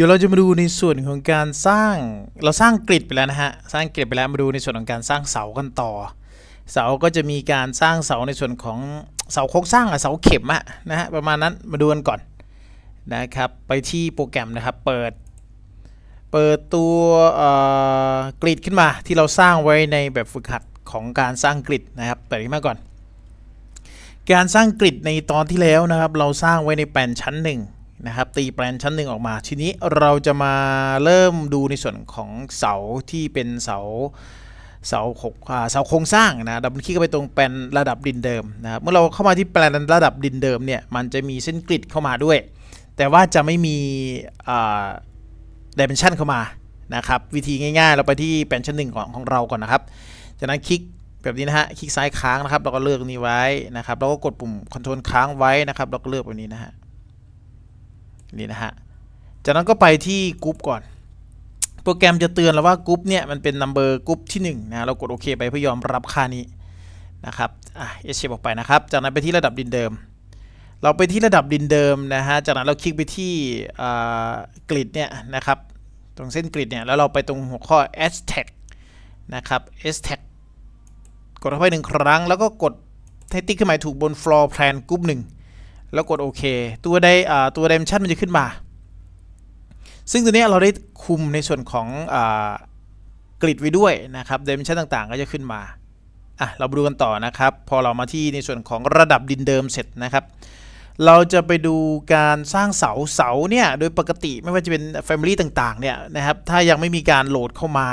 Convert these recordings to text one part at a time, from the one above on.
ดี๋ยวเราจะมาดูในส่วนของการสร้างเราสร้างกริดไปแล้วนะฮะสร้างกริดไปแล้วมาดูในส่วนของการสร้างเสากันต่อ เสาก็จะมีการสร้างเสาในส่วนของเสาโครงสร้างอะเสาเข็มอะนะฮะประมาณนั้นมาดูกันก่อนนะครับไปที่โปรแกรมนะครับเปิด เปิดตัวกริดขึ้นมาที่เราสร้างไว้ในแบบฝึกหัดของการสร้างกริดนะครับเปิดขึ้นมาก่อน การสร้างกริดในตอนที่แล้วนะครับเราสร้างไว้ในแปลนชั้นหนึ่งนะครับตีแปลนชั้นหนึ่งออกมา ทีนี้เราจะมาเริ่มดูในส่วนของเสาที่เป็นเสาเสาหกเสาโครงสร้างนะดับเบิลคลิกเไปตรงแปลนระดับดินเดิมนะครับ เมื่อเราเข้ามาที่แปลนระดับดินเดิมเนี่ย มันจะมีเส้นกริดเข้ามาด้วย แต่ว่าจะไม่มีดิเมนชันเข้ามานะครับ วิธีง่ายๆ เราไปที่แปลนชั้นหนึ่งของของเราก่อนนะครับ จากนั้นคลิกแบบนี้นะฮะ คลิกซ้ายค้างนะครับเราก็เลือกนี้ไว้นะครับเราก็กดปุ่มคอนโทรลค้างไว้นะครับเราก็เลือกแบบนี้นะฮะนี่นะฮะ จากนั้นก็ไปที่กรุ๊ปก่อน โปรแกรมจะเตือนเราว่ากรุ๊ปเนี่ยมันเป็นนัมเบอร์กรุ๊ปที่1นะ เรากดโอเคไปเพื่อยอมรับค่านี้นะครับ อ่ะเอชเชออกไปนะครับ จากนั้นไปที่ระดับดินเดิม เราไปที่ระดับดินเดิมนะฮะ จากนั้นเราคลิกไปที่กริดเนี่ยนะครับ ตรงเส้นกริดเนี่ย แล้วเราไปตรงหัวข้อ s t a g นะครับ s t a g กดเข้าไปหนึ่งครั้ง แล้วก็กดให้ติ๊กขึ้นมาถูกบน floor plan กรุ๊ปหนึ่งแล้วกดโอเคตัวไดตัวเดเมนชันมันจะขึ้นมา ซึ่งตัวนี้เราได้คุมในส่วนของกริดไว้ด้วยนะครับเดเมนชันต่างๆ ก็จะขึ้นมาอ่ะเราดูกันต่อนะครับ พอเรามาที่ในส่วนของระดับดินเดิมเสร็จนะครับ เราจะไปดูการสร้างเสาเสาเนี่ยโดยปกติไม่ว่าจะเป็น Family ต่างๆเนี่ยนะครับถ้ายังไม่มีการโหลดเข้ามา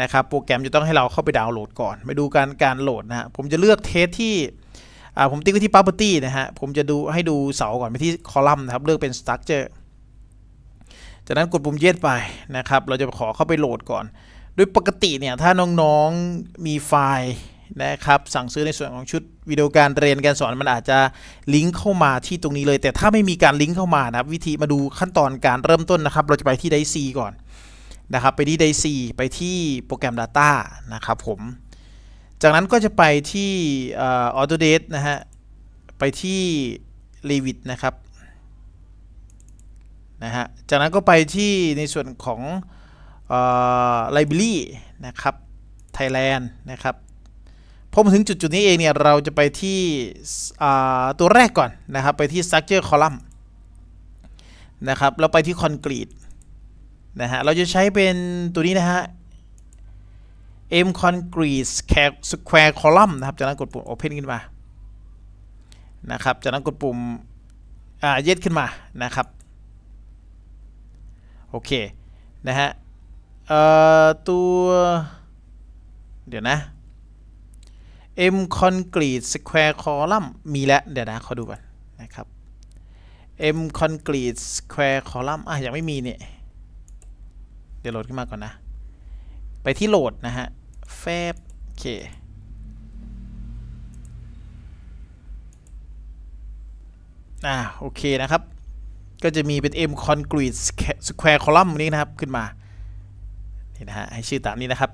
นะครับโปรแกรมจะต้องให้เราเข้าไปดาวน์โหลดก่อนไปดูการการโหลดนะฮะผมจะเลือกเทสที่ผมติ๊กไ้ที่ property นะฮะผมจะดูให้ดูเสาก่อนไปที่คอลัมน์นะครับ เลือกเป็น structure จากนั้นกดปุ่มเย็ดไปนะครับ เราจะขอเข้าไปโหลดก่อน โดยปกติเนี่ย ถ้าน้องๆมีไฟล์นะครับ สั่งซื้อในส่วนของชุดวิดีโอการเรียนการสอนมันอาจจะลิงก์เข้ามาที่ตรงนี้เลย แต่ถ้าไม่มีการลิงก์เข้ามานะครับ วิธีมาดูขั้นตอนการเริ่มต้นนะครับ เราจะไปที่ไดซีก่อนนะครับ ไปที่ไดซีไปที่โปรแกรม Data นะครับ ผมจากนั้นก็จะไปที่ออโตเดตนะฮะไปที่ลีวิตนะครับนะฮะจากนั้นก็ไปที่ในส่วนของไลบรารีนะครับไทยแลนด์นะครับพอมาถึงจุดๆนี้เองเนี่ย เราจะไปที่ตัวแรกก่อนนะครับไปที่ structure column นะครับแล้วไปที่คอนกรีตนะฮะเราจะใช้เป็นตัวนี้นะฮะ m concrete square column นะครับจากนั้นกดปุ่ม open ขึ้นมา นะครับจากนั้นกดปุ่มเย็ดขึ้นมา นะครับ โอเค นะฮะตัว เดี๋ยว นะ m concrete square column มีแล้วเดี๋ยวนะ ขอดูก่อนนะครับ m concrete square column อ่ะยังไม่มีเนี่ย เดี๋ยวโหลดขึ้นมาก่อนนะ ไปที่โหลดนะฮะฟบโอเคอ่าโอเคนะครับ ก็จะมีเป็น M Concrete Square Column นี้นะครับขึ้นมา นี่นะฮะให้ชื่อตามนี้นะครับ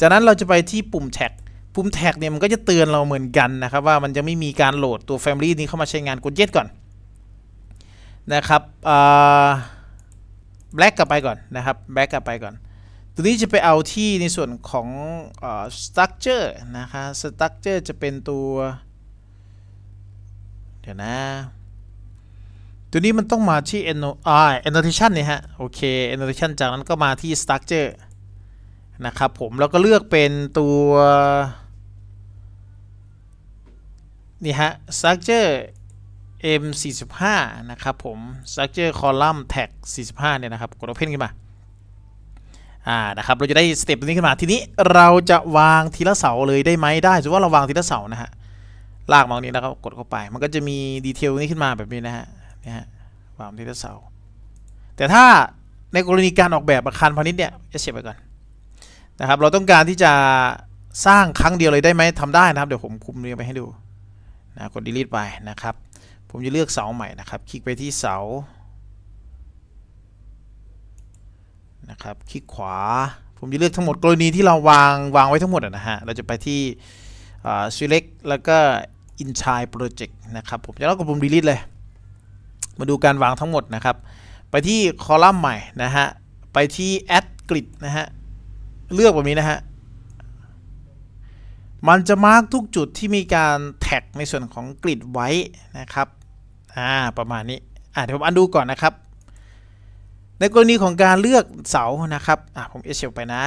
จากนั้นเราจะไปที่ปุ่มแท็ก ปุ่มแท็กเนี่ยมันก็จะเตือนเราเหมือนกันนะครับว่ามันจะไม่มีการโหลดตัว Family นี้เข้ามาใช้งานกดเย็ดก่อนนะครับอ่าแบล็กกลับไปก่อนนะครับแบล็กกลับไปก่อนตัวนี้จะไปเอาที่ในส่วนของส structure นะคะ structure จะเป็นตัว เดี๋ยวนะ ตัวนี้มันต้องมาที่ anno, n o t a t i o n เนี่ยฮะโอเค annotation จากนั้นก็มาที่ structure นะครับผมแล้วก็เลือกเป็นตัว นี่ฮะ structure m 45นะครับผม structure column tag 45เนี่ยนะครับกด open ขึ้นมาอ่า นะครับเราจะได้สเต็ปตัวนี้ขึ้นมา ทีนี้เราจะวางทีละเสาเลยได้ไหมได้สมมติว่าเราวางทีละเสานะฮะลากมาตรงนี้แล้วก็กดเข้าไปมันก็จะมีดีเทลนี้ขึ้นมาแบบนี้นะฮะนี่ฮะวางทีละเสาแต่ถ้าในกรณีการออกแบบอาคารพาณิชย์เนี่ยจะเสียไปก่อนนะครับ เราต้องการที่จะสร้างครั้งเดียวเลยได้ไหมทำได้นะครับ เดี๋ยวผมคุมเรียงไปให้ดูนะกดดีลิทไปนะครับผมจะเลือกเสาใหม่นะครับ คลิกไปที่เสานะครับคลิกขวาผมจะเลือกทั้งหมดกรณีที่เราวางวางไว้ทั้งหมดนะฮะเราจะไปที่ select แล้วก็ inside project นะครับผมจะเล่ากดปุ่ม delete เลยมาดูการวางทั้งหมดนะครับไปที่คอลัมน์ใหม่นะฮะไปที่ add grid นะฮะเลือกแบบนี้นะฮะมันจะมาร์กทุกจุดที่มีการแท็กในส่วนของกริดไว้นะครับอ่าประมาณนี้อ่าเดี๋ยวผมอันดูก่อนนะครับในกรณีของการเลือกเสานะครับ อ่ะผมียไปนะ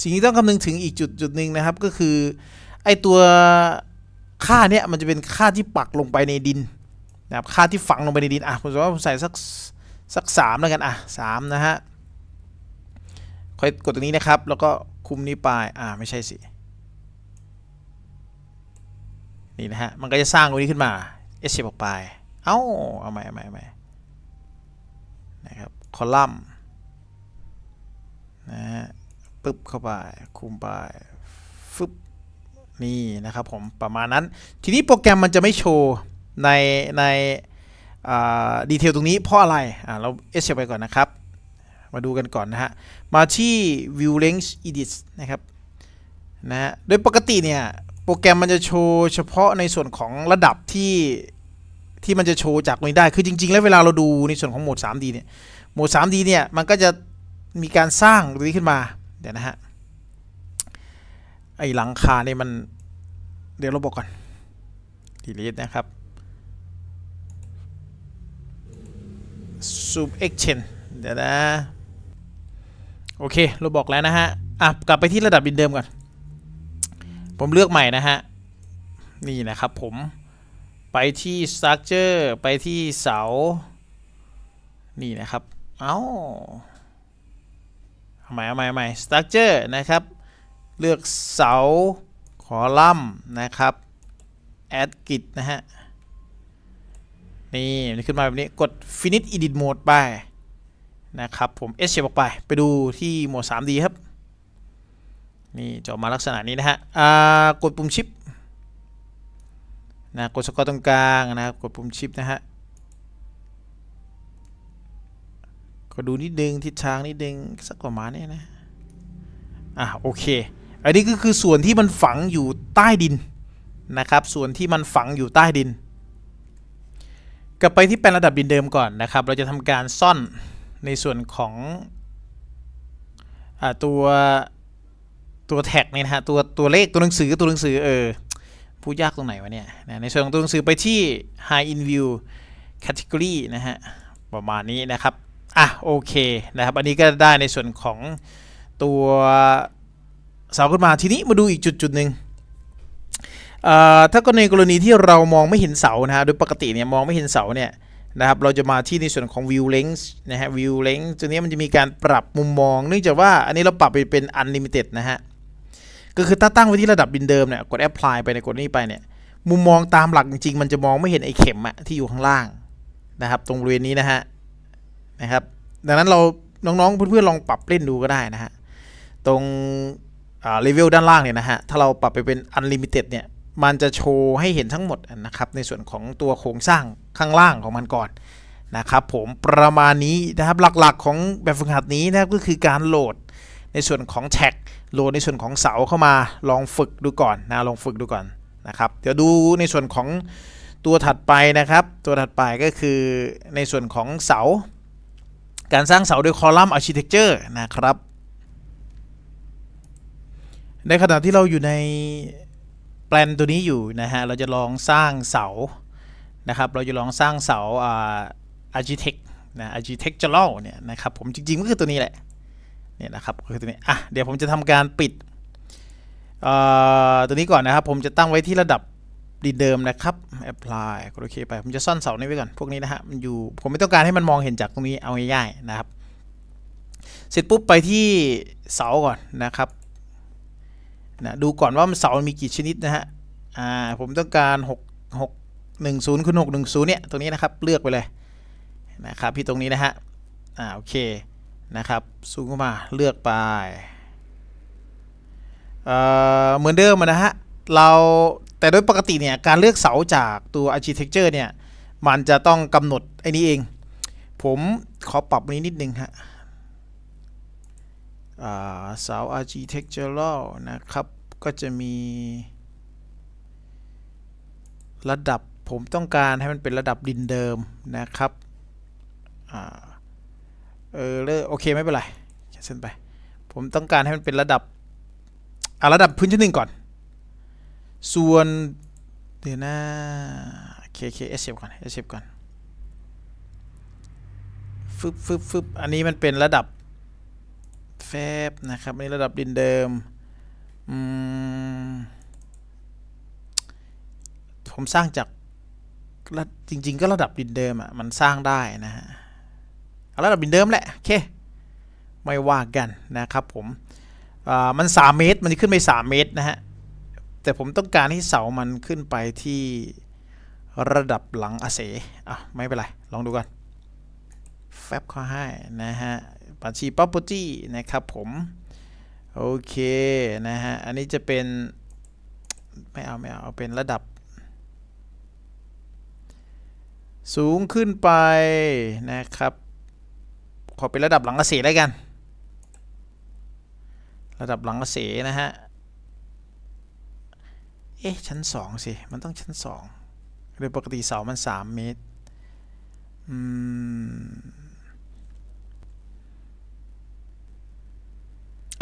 สิ่งที่ต้องคำนึงถึงอีกจุดจุดหนึ่งนะครับก็คือ ไอตัวค่าเนี้ยมันจะเป็นค่าที่ปักลงไปในดินนะครับค่าที่ฝังลงไปในดิน อ่ะผมว่าผมใส่ สักสักสามแล้วกันอ่ะสามนะฮะ ค่อยกดตรงนี้นะครับแล้วก็คุมนี้ไปอ่าไม่ใช่สิ นี่นะฮะมันก็จะสร้างตรงนี้ขึ้นมา S10 ออกไปเอ้าเอาเอาใหม่เอาใหม่นะครับ คอลัมน์นะฮะปึ๊บ เข้าไป คุมไปฟึบนี่นะครับผมประมาณนั้นทีนี้โปรแกรมมันจะไม่โชว์ใน ในดีเทลตรงนี้เพราะอะไร อ่าเรา เอชเไปก่อนนะครับ มาดูกันก่อนนะฮะ มาที่ view range edit นะครับ นะฮะโดยปกติเนี่ยโปรแกรมมันจะโชว์เฉพาะในส่วนของระดับที่ที่มันจะโชว์จากนี้ได้คือจริงๆแล้วเวลาเราดูในส่วนของโหมด 3D เนี่ย โหมด 3D เนี่ยมันก็จะมีการสร้างตรงนี้ขึ้นมา เดี๋ยวนะฮะ ไอหลังคาเนี่ยมันเดี๋ยวเราบอกก่อนดีลิทนะครับซู b เอ็กชั g เดี๋ยวนะโอเคเราบอกแล้วนะฮะอ่ะกลับไปที่ระดับบินเดิมก่อน ผมเลือกใหม่นะฮะ นี่นะครับผมไปที่ตรัคเจอร์ไปที่เสา นี่นะครับ เอาทำาใหม่ำไใหม่ำไใหม่ตรัคเจอร์นะครับ เลือกเสาคอลัมน์นะครับ แอดกิดนะฮะ นี่มันขึ้นมาแบบนี้กด finish edit mode ไปนะครับ ผม S shape ออกไปไปดูที่โหมด 3D ครับ นี่จะออกมาลักษณะนี้นะฮะกดปุ่มชิปนะกดสกอร์ตรงกลางนะครับ กดปุ่มชิปนะฮะก็ดูนิดนึงทิศทางนิดนึงสักประมาณนี้นะอ่ะโอเคอันนี้ก็คือส่วนที่มันฝังอยู่ใต้ดิน นะครับ ส่วนที่ มันฝังอยู่ใต้ดินกลับไปที่เป็นระดับดินเดิมก่อนนะครับเราจะทำการซ่อนในส่วนของอตัวตัวแท็กนี่นะฮะตัวตัวเลขตัวหนังสือตัวหนังสือเออพูดยากตรงไหนวะเนี่ย ในส่วนของตัวหนังสือไปที่ High in View Category นะฮะ ประมาณนี้นะครับ อ่ะโอเคนะครับ อันนี้ก็ได้ในส่วนของตัวเสาขึ้นมา ทีนี้มาดูอีกจุดจุดหนึ่งถ้าก็ในกรณีที่เรามองไม่เห็นเสานะฮะ โดยปกติเนี่ยมองไม่เห็นเสาเนี่ยนะครับ เราจะมาที่ในส่วนของ view length นะฮะ view length ตรงนี้มันจะมีการปรับมุมมอง เนื่องจากว่าอันนี้เราปรับไปเป็น unlimited นะฮะก็คือถ้าตั้งไว้ที่ระดับบินเดิมเนี่ยกดแอปพลายไปในกดนี้ไปเนี่ยมุมมองตามหลักจริงๆ มันจะมองไม่เห็นไอ้เข็มอะที่อยู่ข้างล่าง นะครับ ตรงบริเวณนี้นะฮะนะครับ ดังนั้นเราน้องๆเพื่อนๆ ลองปรับเล่นดูก็ได้นะฮะตรงเลเวลด้านล่างเนี่ยนะฮะถ้าเราปรับไปเป็นอันลิมิเต็ดเนี่ยมันจะโชว์ให้เห็นทั้งหมดนะครับในส่วนของตัวโครงสร้างข้างล่างของมันก่อนนะครับผมประมาณนี้นะครับหลักๆของแบบฝึกหัดนี้นะครับก็คือการโหลดในส่วนของแท็กโหลดในส่วนของเสาเข้ามาลองฝึกดูก่อนนะลองฝึกดูก่อนนะครับ เดี๋ยวดูในส่วนของตัวถัดไปนะครับ ตัวถัดไปก็คือในส่วนของเสาการสร้างเสาด้วยคอลัมน์อาร์ชิเทคเจอร์นะครับ ในขณะที่เราอยู่ในแปลนตัวนี้อยู่นะฮะเราจะลองสร้างเสานะครับเราจะลองสร้างเสาอาร์ชิเทคนะอาร์ชิเทคเจอร์ลเนี่ยนะครับผมจริงๆก็คือตัวนี้แหละเนี่ยนะครับก็คือตัวนี้อ่ะเดี๋ยวผมจะทำการปิดตัวนี้ก่อนนะครับผมจะตั้งไว้ที่ระดับดีเดิมนะครับ apply โอเคไปผมจะซ่อนเสานี้ไว้ก่อน พวกนี้นะฮะมันอยู่ผมไม่ต้องการให้มันมองเห็นจากตรงนี้เอาง่ายๆนะครับ เสร็จปุ๊บไปที่เสาก่อนนะครับนะดูก่อนว่ามันเสามีกี่ชนิดนะฮะอ่าผมต้องการ 6 6 1 0คูณ6 1 0เนี่ยตรงนี้นะครับ เลือกไปเลยนะครับที่ตรงนี้นะฮะอ่าโอเคนะครับ ซูมเข้ามาเลือกไปเเหมือนเดิมนะฮะ เราแต่ โดย ปกติ เนี่ย การเลือกเสาจากตัว architecture เนี่ย มันจะต้องกำหนด ไอ้นี้เอง ผมขอปรับนี้ นิดนึง ฮะเสา architectural นะครับ ก็จะมี ระดับผมต้องการให้มันเป็นระดับดินเดิมนะครับเออเลอโอเค ไม่เป็นไรแค่เซนไป ผมต้องการให้มันเป็นระดับอ่ะระดับพื้นที่หนึ่งก่อน ส่วนเดี๋ยวนะเคเคเอสเก่อนเอสก่อนฟึบฟึบฟึบอันนี้มันเป็นระดับแฟบนะครับอันนี้ระดับดินเดิมอืมผมสร้างจาก จริงๆ ก็ระดับดินเดิมอะ่ะ มันสร้างได้นะฮะเอาระดับเดิมแหละโอเค ไม่ว่ากันนะครับผม มัน 3 เมตร มันจะขึ้นไป 3 เมตรนะฮะ แต่ผมต้องการให้เสา มันขึ้นไปที่ระดับหลังอาเสอ่ะไม่เป็นไร ลองดูกันแฟบข้อให้นะฮะบัญชี property นะครับผม โอเค นะฮะ อันนี้จะเป็น ไม่เอา ไม่เอา เอาเป็นระดับ สูงขึ้นไปนะครับอเป็นระดับหลังเกษตรแล้วกัน ระดับหลังเกษตรนะฮะ เอ๊ะชั้นสองสิ มันต้องชั้นสองโดยปกติเสา มันสามเมตรอืม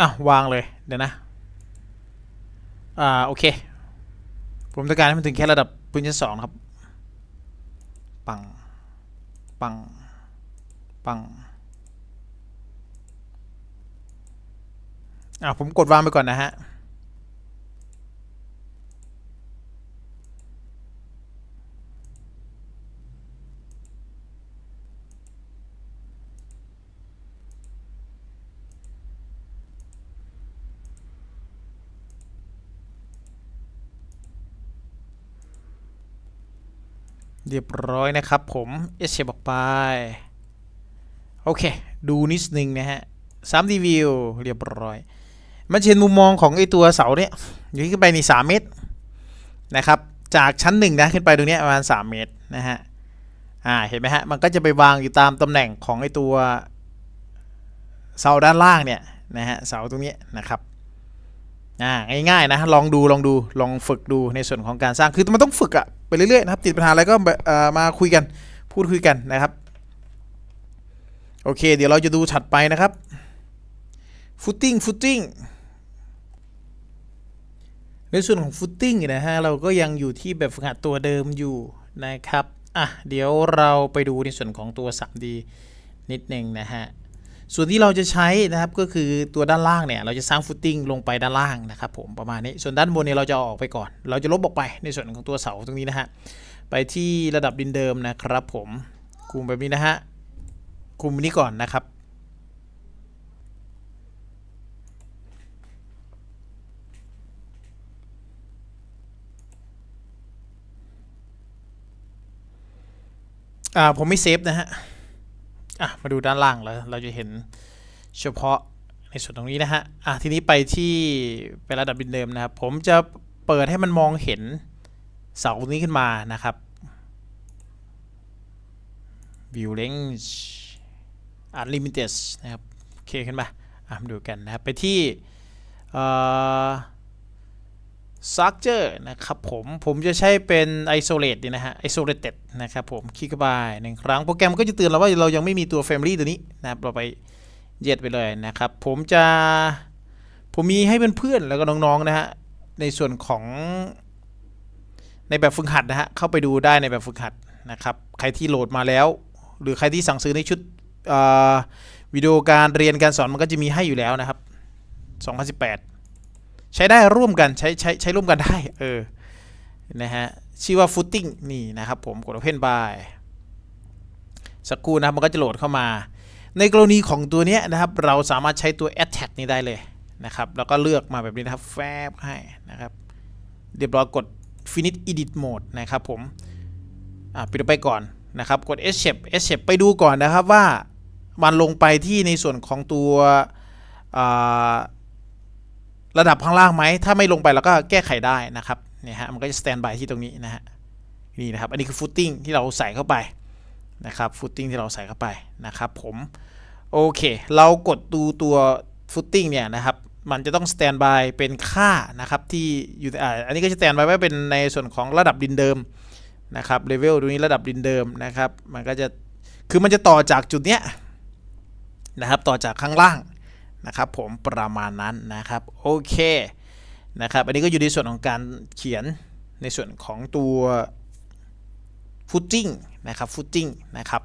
อ่ะ วางเลยเดี๋ยวนะ อ่าโอเค ผมต้องการให้มันถึงแค่ระดับพื้นชั้นสองครับ ปัง ปัง ปังอ่าผม กดวาง ไป ก่อน นะ ฮะ เรียบร้อย นะ ครับ ผม s อบอก ไป โอเค ดู นิดนึงนะ ฮะสามรีวิว เรียบร้อยมันเชนมุมมองของไอตัวเสาเนี่ยอยู่ขึ้นไปในสามเมตรนะครับ จากชั้นหนึ่งนะขึ้นไปตรงนี้ประมาณ3เมตรนะฮะอ่าเห็นไหมฮะมันก็จะไปวางอยู่ตามตำแหน่งของไอตัวเสาด้านล่างเนี่ยนะฮะเสาตรงนี้นะครับอ่าง่ายๆนะลองดูลองดูลองฝึกดูในส่วนของการสร้าง คือมันต้องฝึกอะไปเรื่อยๆนะครับติดปัญหาอะไรก็มาคุยกันพูดคุยกันนะครับโอเคเดี๋ยวเราจะดูถัดไปนะครับฟุตติ้งฟุตติ้งในส่วนของฟุตติ้งนะฮะเราก็ยังอยู่ที่แบบฝึกหัดตัวเดิมอยู่นะครับอ่ะเดี๋ยวเราไปดูในส่วนของตัว 3D นิดหนึ่งนะฮะส่วนที่เราจะใช้นะครับก็คือตัวด้านล่างเนี่ยเราจะสร้างฟุตติ้งลงไปด้านล่างนะครับ ผมประมาณนี้ส่วนด้านบนเนี่ยเราจะออกไปก่อน เราจะลบออกไปในส่วนของตัวเสา ตรงนี้นะฮะไปที่ระดับดินเดิมนะครับผมคุมแบบนี้นะฮะคุมนี้ก่อนนะครับอ่าผมไม่เซฟนะฮะอ่ะมาดูด้านล่างแล้วเราจะเห็นเฉพาะในส่วนตรงนี้นะฮะอ่ะทีนี้ไปที่ไประดับบินเดิมนะครับผมจะเปิดให้มันมองเห็นเสาตรงนี้ขึ้นมานะครับ view range unlimited นะครับโอเคขึ้นมาอ่ะมาดูกันนะครับ ไปที่เอ่อ structure นะครับผมผมจะใช้เป็น isolate นะฮะ isolated นะครับผมคลิกไปหนึ่งครั้งโปรแกรมก็จะเตือนเราว่าเรายังไม่มีตัว family ตัวนี้นะครับ เราไปเย็ดไปเลยนะครับผมจะผมมีให้เพื่อนๆแล้วก็ น้องๆนะฮะในส่วนของในแบบฝึกหัดนะฮะเข้าไปดูได้ในแบบฝึกหัดนะครับใครที่โหลดมาแล้ว หรือใครที่สั่งซื้อในชุดวิดีโอการเรียนการสอนมันก็จะมีให้อยู่แล้วนะครับ2018ใช้ได้ร่วมกันใช้ใช้ใช้ร่วมกันได้เออนะฮะชื่อว่า footing นี่นะครับ ผมกด open by สักครู่นะครับมันก็จะโหลดเข้ามา ในกรณีของตัวนี้นะครับเราสามารถใช้ตัว a t t a c กนี้ได้เลยนะครับ แล้วก็เลือกมาแบบนี้นะครับแฟบให้นะครับเดี๋ยวเรากด finish edit mode นะครับ ผมอ่าปิดไปก่อนนะครับ กด S shape shape ไปดูก่อนนะครับว่ามันลงไปที่ในส่วนของตัวอ่าระดับข้างล่างไหม ถ้าไม่ลงไปเราก็แก้ไขได้นะครับ เนี่ยฮะ มันก็จะสแตนบายที่ตรงนี้นะฮะ นี่นะครับ อันนี้คือฟุตติ้งที่เราใส่เข้าไปนะครับ ฟุตติ้งที่เราใส่เข้าไปนะครับ ผม โอเค เรากดดูตัวฟุตติ้งเนี่ยนะครับ มันจะต้องสแตนบายเป็นค่านะครับที่อยู่อันนี้ก็จะสแตนบายไว้เป็นในส่วนของระดับดินเดิมนะครับเลเวลตรงนี้ระดับดินเดิมนะครับ มันก็จะ คือมันจะต่อจากจุดเนี้ยนะครับ ต่อจากข้างล่างนะครับผมประมาณนั้นนะครับโอเคนะครับอันนี้ก็อยู่ในส่วนของการเขียนในส่วนของตัวฟุตติ้งนะครับฟุตติ้งนะครับ